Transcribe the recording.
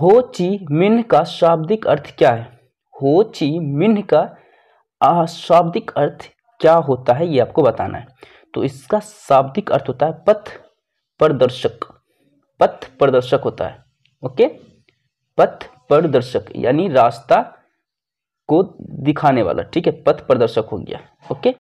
हो Chi Minh का शाब्दिक अर्थ क्या है हो ची मिन्ह का शाब्दिक अर्थ क्या होता है ये आपको बताना है तो इसका शाब्दिक अर्थ होता है पथ प्रदर्शक पथ प्रदर्शक होता है ओके पथ प्रदर्शक यानी रास्ता को दिखाने वाला ठीक है पथ प्रदर्शक हो गया ओके